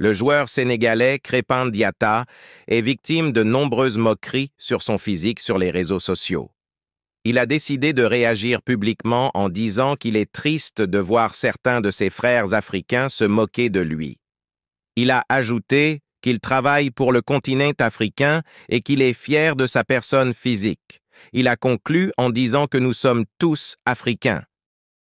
Le joueur sénégalais Crépin Diata est victime de nombreuses moqueries sur son physique sur les réseaux sociaux. Il a décidé de réagir publiquement en disant qu'il est triste de voir certains de ses frères africains se moquer de lui. Il a ajouté qu'il travaille pour le continent africain et qu'il est fier de sa personne physique. Il a conclu en disant que nous sommes tous africains.